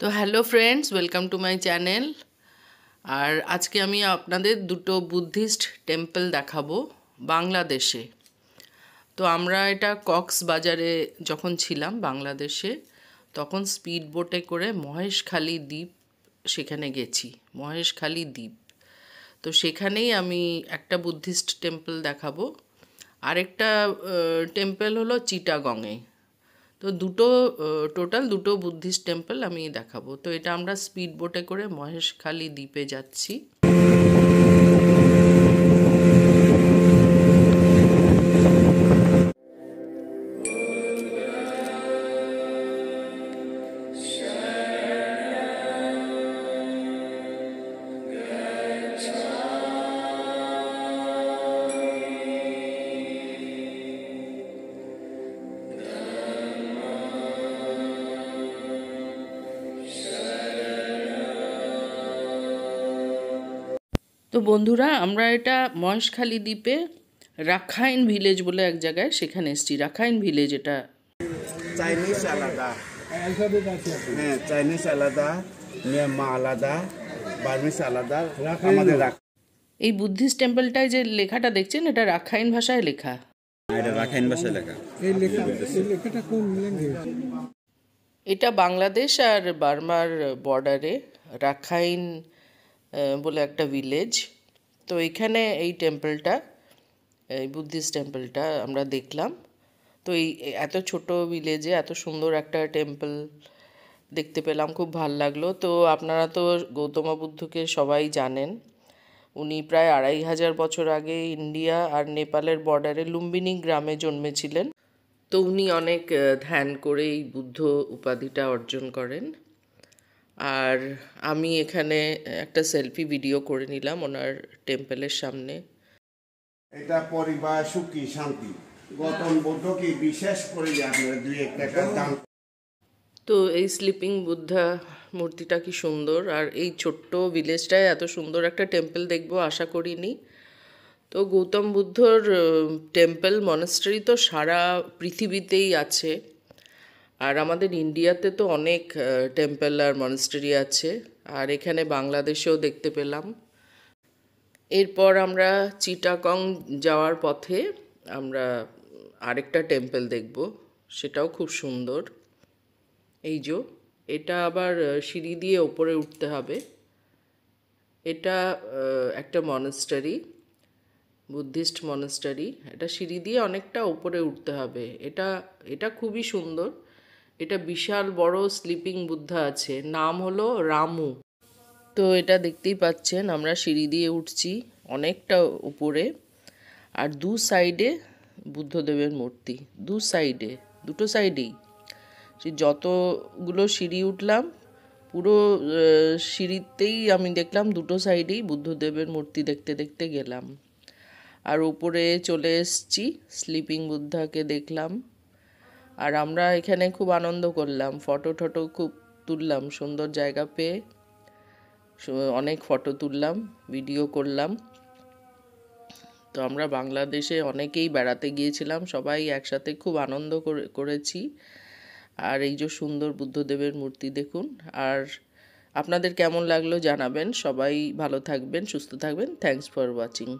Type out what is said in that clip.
তো hello friends welcome to my channel আর আজকে আমি আপনাদের দুটো বুদ্ধিস্ট টেম্পল দেখাবো বাংলাদেশে তো আমরা এটা কক্স বাজারে যখন ছিলাম বাংলাদেশে তখন স্পিড বোটে করে মহেশখালী দ্বীপ সেখানে গেছি মহেশখালী দ্বীপ তো সেখানেই আমি একটা বুদ্ধিস্ট টেম্পল দেখাবো আরেকটা টেম্পেল হলো চিটাগংয়ে তো দুটো টোটাল দুটো বুদ্ধিস্ট টেম্পেল আমি দেখাবো তো এটা আমরা স্পিড বোটে করে মহেশখালী দ্বীপে যাচ্ছি তো বন্ধুরা আমরা এটা মহেশখালী দ্বীপে রাখাইন ভিলেজ বলে এক জায়গায় সেখানে এসছি রাখাইন ভিলেজ এটা চাইনিজ আলাদা হ্যাঁ চাইনিজ আলাদা মিয়ামা আলাদা বার্মিস আলাদা আমাদের এই বুদ্ধিস্ট টেম্পলটায় যে লেখাটা দেখছেন এটা রাখাইন ভাষায় লেখা রাখাইন লেখা লেখাটা এটা বাংলাদেশ আর বার্মার বর্ডারে রাখাইন বলে একটা ভিলেজ তো এখানে এই টেম্পলটা এই বুদ্ধিস্ট টেম্পলটা আমরা দেখলাম তো এই এত ছোট ভিলেজে এত সুন্দর একটা টেম্পল দেখতে পেলাম খুব ভাল লাগলো তো আপনারা তো গৌতম বুদ্ধকে সবাই জানেন উনি প্রায় আড়াই হাজার বছর আগে ইন্ডিয়া আর নেপালের বর্ডারে লুম্বিনী গ্রামে জন্মেছিলেন তো উনি অনেক ধ্যান করে এই বুদ্ধ উপাধিটা অর্জন করেন আর আমি এখানে একটা সেলফি ভিডিও করে নিলাম ওনার টেম্পলের সামনে এটা পরিবার সুখী শান্তি গৌতম কি বিশেষ করে আপনারা তো এই স্লিপিং বুদ্ধা মূর্তিটা কি সুন্দর আর এই ছোট্ট ভিলেজটায় এত সুন্দর একটা টেম্পল দেখব আশা করিনি তো গৌতম বুদ্ধর টেম্পল মনেস্ট্রি তো সারা পৃথিবীতেই আছে আর আমাদের ইন্ডিয়াতে তো অনেক টেম্পল আর মনস্টেরি আছে আর এখানে বাংলাদেশেও দেখতে পেলাম এরপর আমরা চিটাকং যাওয়ার পথে আমরা আরেকটা টেম্পল দেখব সেটাও খুব সুন্দর এই যে এটা আবার সিঁড়ি দিয়ে ওপরে উঠতে হবে এটা একটা মনস্টারি বুদ্ধিস্ট মনস্টারি এটা সিঁড়ি দিয়ে অনেকটা ওপরে উঠতে হবে এটা এটা খুবই সুন্দর এটা বিশাল বড় স্লিপিং বুদ্ধা আছে নাম হলো রামু তো এটা দেখতেই পাচ্ছেন আমরা সিঁড়ি দিয়ে উঠছি অনেকটা উপরে আর দু সাইডে বুদ্ধদেবের মূর্তি দু সাইডে দুটো সাইডেই যতগুলো সিঁড়ি উঠলাম পুরো সিঁড়িতেই আমি দেখলাম দুটো সাইডেই বুদ্ধদেবের মূর্তি দেখতে দেখতে গেলাম আর উপরে চলে এসছি স্লিপিং বুদ্ধাকে দেখলাম আর আমরা এখানে খুব আনন্দ করলাম ফটো টটো খুব তুললাম সুন্দর জায়গা পেয়ে অনেক ফটো তুললাম ভিডিও করলাম তো আমরা বাংলাদেশে অনেকেই বেড়াতে গিয়েছিলাম সবাই একসাথে খুব আনন্দ করেছি আর এই যে সুন্দর বুদ্ধদেবের মূর্তি দেখুন আর আপনাদের কেমন লাগলো জানাবেন সবাই ভালো থাকবেন সুস্থ থাকবেন থ্যাংকস ফর ওয়াচিং